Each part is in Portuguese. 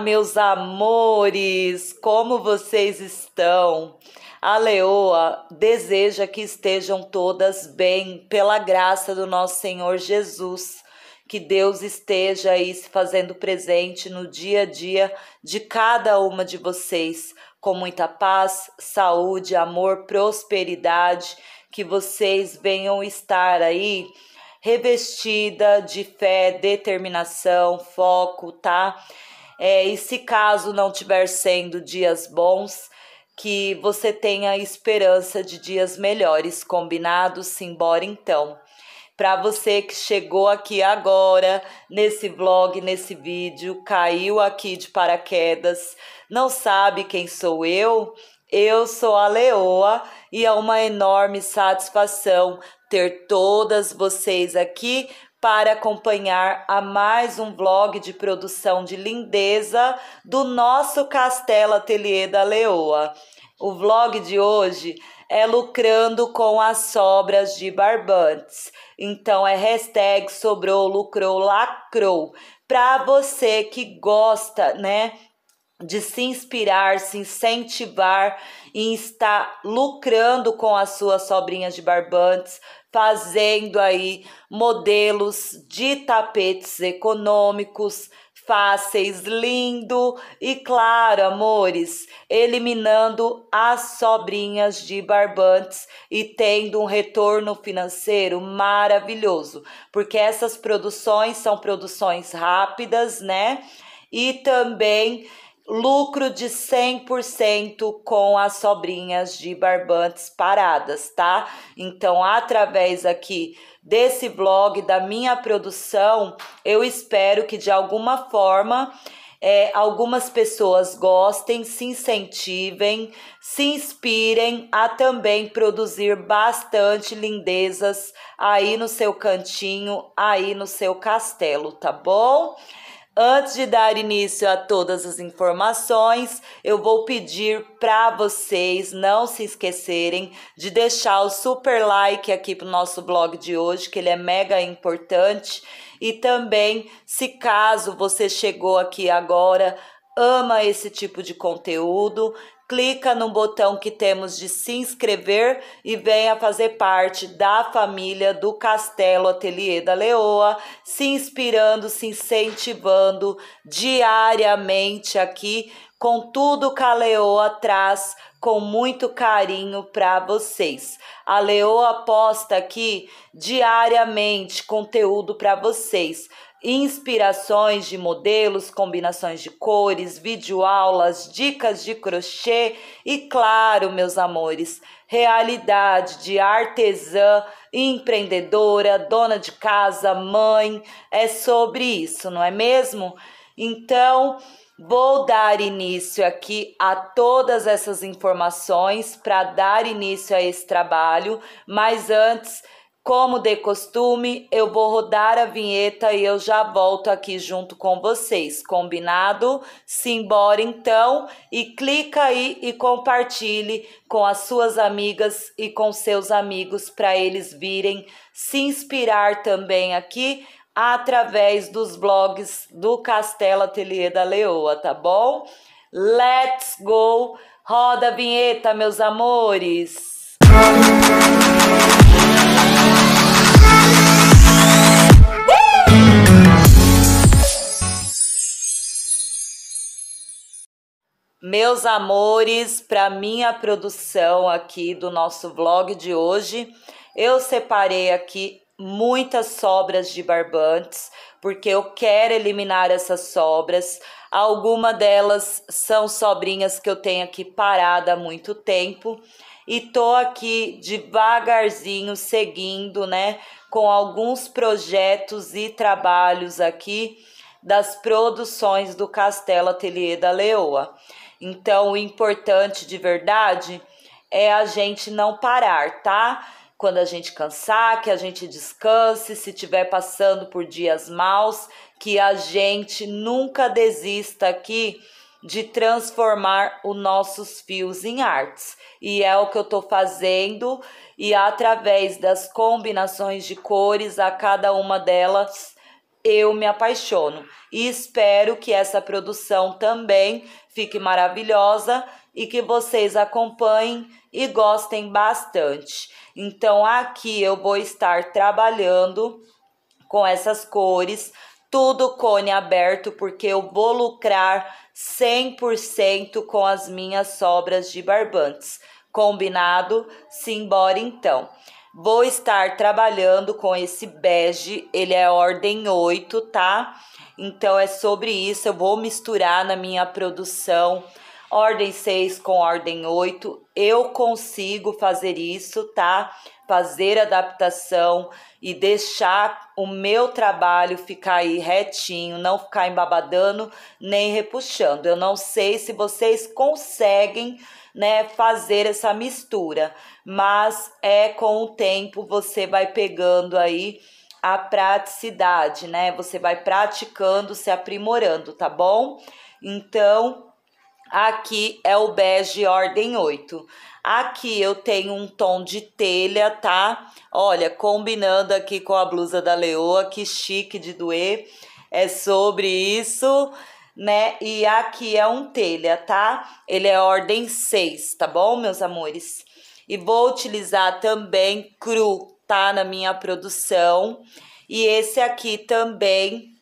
meus amores, como vocês estão? A Leoa deseja que estejam todas bem, pela graça do nosso Senhor Jesus. Que Deus esteja aí se fazendo presente no dia a dia de cada uma de vocês, com muita paz, saúde, amor, prosperidade, que vocês venham estar aí revestida de fé, determinação, foco, tá? É, e se caso não tiver sendo dias bons, que você tenha esperança de dias melhores, combinado? Simbora então. Para você que chegou aqui agora, nesse vlog, nesse vídeo, caiu aqui de paraquedas, não sabe quem sou eu? Eu sou a Leoa e é uma enorme satisfação ter todas vocês aqui para acompanhar a mais um vlog de produção de lindeza do nosso Castelo Atelier da Leoa. O vlog de hoje é lucrando com as sobras de barbantes. Então é hashtag sobrou, lucrou, lacrou. Para você que gosta, né? de se inspirar, se incentivar e estar lucrando com as suas sobrinhas de barbantes, fazendo aí modelos de tapetes econômicos, fáceis, lindo e claro, amores, eliminando as sobrinhas de barbantes e tendo um retorno financeiro maravilhoso, porque essas produções são produções rápidas, né? E também lucro de 100% com as sobrinhas de barbantes paradas, tá? Então, através aqui desse blog, da minha produção, eu espero que de alguma forma é, algumas pessoas gostem, se incentivem, se inspirem a também produzir bastante lindezas aí no seu cantinho, aí no seu castelo, tá bom? Antes de dar início a todas as informações, eu vou pedir para vocês não se esquecerem de deixar o super like aqui para o nosso blog de hoje, que ele é mega importante. E também, se caso você chegou aqui agora, ama esse tipo de conteúdo, clica no botão que temos de se inscrever e venha fazer parte da família do Castelo Ateliê da Leoa, se inspirando, se incentivando diariamente aqui com tudo que a Leoa traz com muito carinho para vocês. A Leoa posta aqui diariamente conteúdo para vocês inspirações de modelos, combinações de cores, videoaulas, dicas de crochê e, claro, meus amores, realidade de artesã, empreendedora, dona de casa, mãe. É sobre isso, não é mesmo? Então, vou dar início aqui a todas essas informações para dar início a esse trabalho, mas antes como de costume, eu vou rodar a vinheta e eu já volto aqui junto com vocês, combinado? Simbora então e clica aí e compartilhe com as suas amigas e com seus amigos para eles virem se inspirar também aqui através dos blogs do Castelo Atelier da Leoa, tá bom? Let's go! Roda a vinheta, meus amores! Música meus amores, para minha produção aqui do nosso vlog de hoje, eu separei aqui muitas sobras de barbantes, porque eu quero eliminar essas sobras. Algumas delas são sobrinhas que eu tenho aqui parada há muito tempo e tô aqui devagarzinho seguindo, né, com alguns projetos e trabalhos aqui das produções do Castelo Atelier da Leoa. Então, o importante de verdade é a gente não parar, tá? Quando a gente cansar, que a gente descanse, se estiver passando por dias maus, que a gente nunca desista aqui de transformar os nossos fios em artes. E é o que eu estou fazendo, e através das combinações de cores, a cada uma delas eu me apaixono e espero que essa produção também fique maravilhosa e que vocês acompanhem e gostem bastante. Então aqui eu vou estar trabalhando com essas cores, tudo cone aberto, porque eu vou lucrar 100% com as minhas sobras de barbantes. Combinado? Simbora então. Vou estar trabalhando com esse bege, ele é ordem 8, tá? Então é sobre isso, eu vou misturar na minha produção ordem 6 com ordem 8. Eu consigo fazer isso, tá? Fazer adaptação e deixar o meu trabalho ficar aí retinho, não ficar embabadando nem repuxando. Eu não sei se vocês conseguem, né, fazer essa mistura, mas é com o tempo você vai pegando aí a praticidade, né? Você vai praticando, se aprimorando, tá bom? Então, Aqui é o bege ordem 8. Aqui eu tenho um tom de telha, tá? Olha, combinando aqui com a blusa da Leoa, que chique de doer. É sobre isso, né? E aqui é um telha, tá? Ele é ordem 6, tá bom, meus amores? E vou utilizar também cru, tá? Na minha produção. E esse aqui também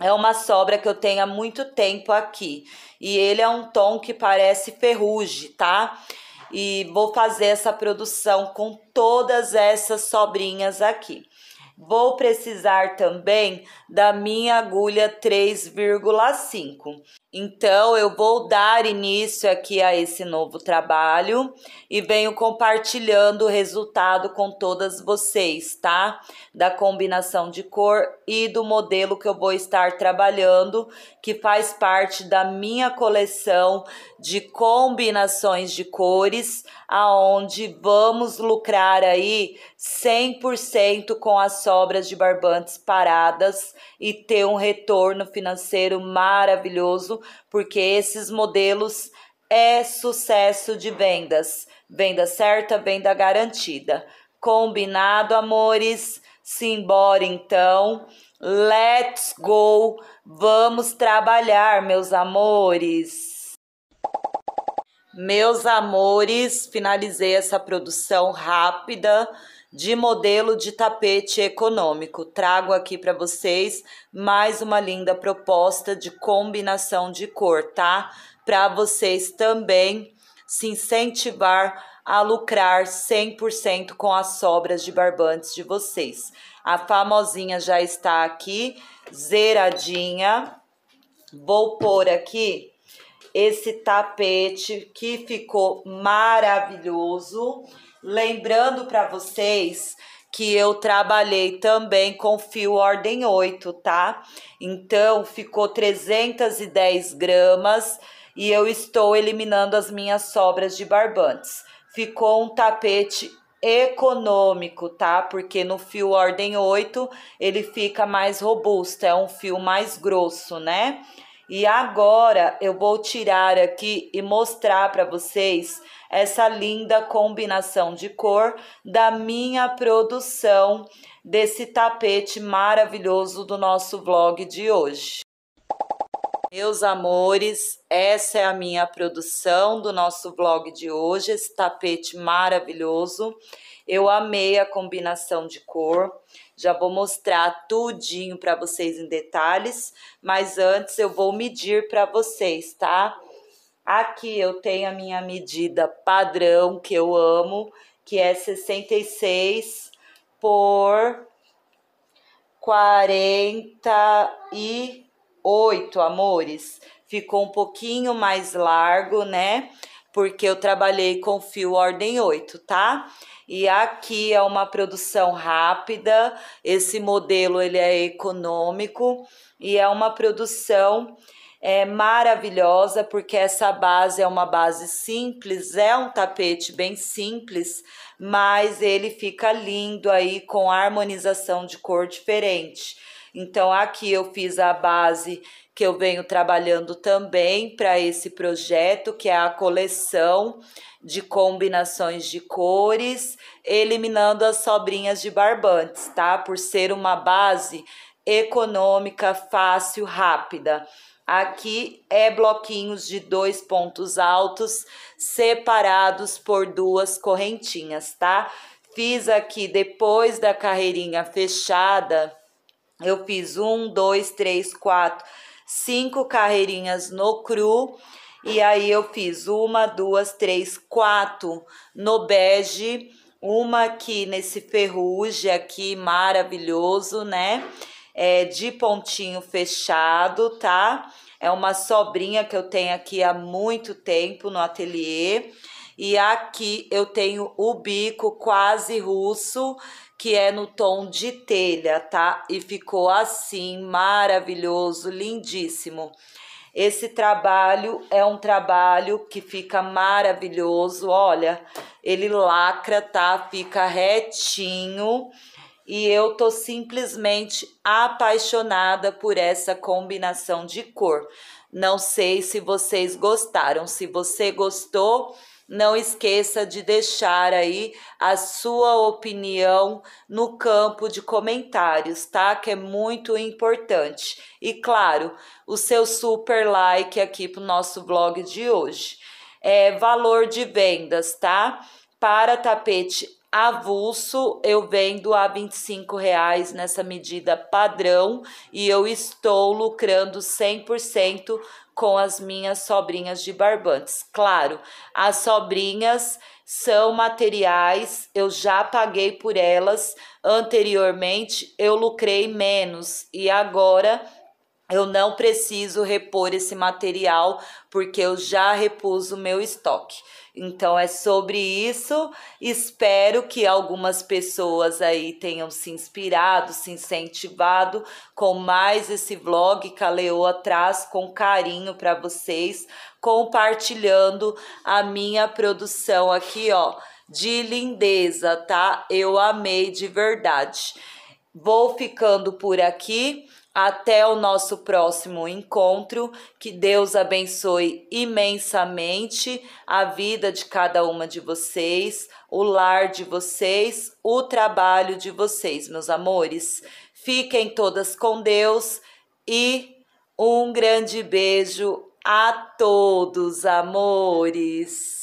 é uma sobra que eu tenho há muito tempo aqui. E ele é um tom que parece ferrugem, tá? E vou fazer essa produção com todas essas sobrinhas aqui vou precisar também da minha agulha 3,5. Então, eu vou dar início aqui a esse novo trabalho e venho compartilhando o resultado com todas vocês, tá? Da combinação de cor e do modelo que eu vou estar trabalhando, que faz parte da minha coleção de combinações de cores, aonde vamos lucrar aí 100% com a sua obras de Barbantes paradas e ter um retorno financeiro maravilhoso, porque esses modelos é sucesso de vendas. Venda certa, venda garantida. Combinado, amores? Simbora então. Let's go! Vamos trabalhar, meus amores! Meus amores, finalizei essa produção rápida de modelo de tapete econômico. Trago aqui para vocês mais uma linda proposta de combinação de cor, tá? Para vocês também se incentivar a lucrar 100% com as sobras de barbantes de vocês. A famosinha já está aqui, zeradinha. Vou pôr aqui esse tapete que ficou maravilhoso. Lembrando para vocês que eu trabalhei também com fio ordem 8, tá? Então, ficou 310 gramas e eu estou eliminando as minhas sobras de barbantes. Ficou um tapete econômico, tá? Porque no fio ordem 8, ele fica mais robusto, é um fio mais grosso, né? E agora eu vou tirar aqui e mostrar para vocês essa linda combinação de cor da minha produção desse tapete maravilhoso do nosso vlog de hoje. Meus amores, essa é a minha produção do nosso vlog de hoje, esse tapete maravilhoso. Eu amei a combinação de cor. Já vou mostrar tudinho para vocês em detalhes, mas antes eu vou medir para vocês, tá? Aqui eu tenho a minha medida padrão que eu amo, que é 66 por 48, amores. Ficou um pouquinho mais largo, né? porque eu trabalhei com fio ordem 8, tá? E aqui é uma produção rápida, esse modelo ele é econômico e é uma produção é maravilhosa porque essa base é uma base simples, é um tapete bem simples, mas ele fica lindo aí com harmonização de cor diferente. Então aqui eu fiz a base que eu venho trabalhando também para esse projeto, que é a coleção de combinações de cores, eliminando as sobrinhas de barbantes, tá? Por ser uma base econômica, fácil, rápida. Aqui é bloquinhos de dois pontos altos separados por duas correntinhas, tá? Fiz aqui depois da carreirinha fechada, eu fiz um, dois, três, quatro cinco carreirinhas no cru. E aí eu fiz uma, duas, três, quatro no bege, uma aqui nesse ferrugem aqui maravilhoso, né? É, de pontinho fechado, tá? É uma sobrinha que eu tenho aqui há muito tempo no ateliê. E aqui eu tenho o bico quase russo, que é no tom de telha, tá? E ficou assim, maravilhoso, lindíssimo. Esse trabalho é um trabalho que fica maravilhoso, olha, ele lacra, tá? Fica retinho e eu tô simplesmente apaixonada por essa combinação de cor. Não sei se vocês gostaram, se você gostou, não esqueça de deixar aí a sua opinião no campo de comentários, tá? Que é muito importante. E claro, o seu super like aqui para o nosso blog de hoje. É, valor de vendas, tá? Para tapete avulso, eu vendo a R$ reais nessa medida padrão e eu estou lucrando 100% com as minhas sobrinhas de barbantes. Claro, as sobrinhas são materiais, eu já paguei por elas anteriormente, eu lucrei menos e agora eu não preciso repor esse material porque eu já repus o meu estoque. Então é sobre isso. Espero que algumas pessoas aí tenham se inspirado, se incentivado com mais esse vlog que a Leoa traz com carinho para vocês, compartilhando a minha produção aqui, ó, de lindeza, tá? Eu amei de verdade. Vou ficando por aqui. Até o nosso próximo encontro. Que Deus abençoe imensamente a vida de cada uma de vocês, o lar de vocês, o trabalho de vocês, meus amores. Fiquem todas com Deus e um grande beijo a todos, amores.